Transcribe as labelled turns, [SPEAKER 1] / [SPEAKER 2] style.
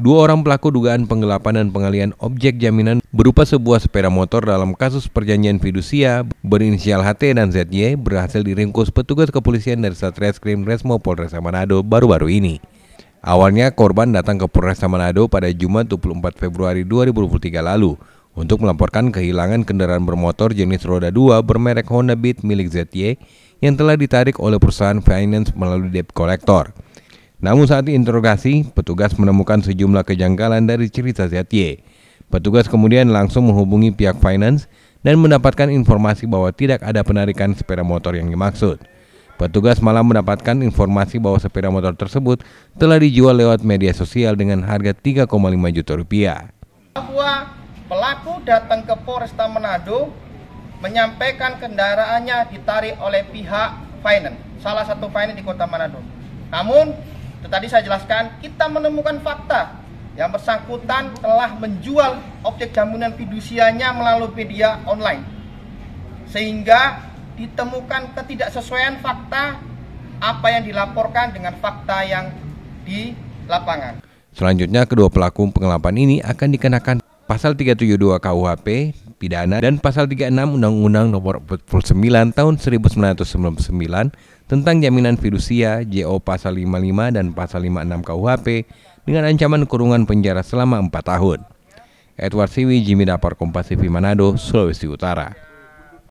[SPEAKER 1] Dua orang pelaku dugaan penggelapan dan pengalian objek jaminan berupa sebuah sepeda motor dalam kasus perjanjian fidusia berinisial HT dan ZY berhasil diringkus petugas kepolisian dari Satreskrim Resmo Polres Manado baru-baru ini. Awalnya korban datang ke Polres Manado pada Jumat 24 Februari 2023 lalu untuk melaporkan kehilangan kendaraan bermotor jenis roda 2 bermerek Honda Beat milik ZY yang telah ditarik oleh perusahaan finance melalui debt collector. Namun saat diinterogasi, petugas menemukan sejumlah kejanggalan dari cerita Zatie. Petugas kemudian langsung menghubungi pihak finance dan mendapatkan informasi bahwa tidak ada penarikan sepeda motor yang dimaksud. Petugas malah mendapatkan informasi bahwa sepeda motor tersebut telah dijual lewat media sosial dengan harga 3,5 juta rupiah.
[SPEAKER 2] Bahwa pelaku datang ke Polresta Manado menyampaikan kendaraannya ditarik oleh pihak finance, salah satu finance di kota Manado. Namun itu tadi saya jelaskan kita menemukan fakta yang bersangkutan telah menjual objek jaminan fidusianya melalui media online sehingga ditemukan ketidaksesuaian fakta apa yang dilaporkan dengan fakta yang di lapangan.
[SPEAKER 1] Selanjutnya kedua pelaku pengelapan ini akan dikenakan pasal 372 KUHP pidana dan pasal 36 Undang-Undang Nomor 49 Tahun 1999 tentang jaminan fidusia JO pasal 55 dan pasal 56 KUHP dengan ancaman kurungan penjara selama 4 tahun. Edward Siwi, Jimmy Dapar Kompas TV Manado, Sulawesi Utara.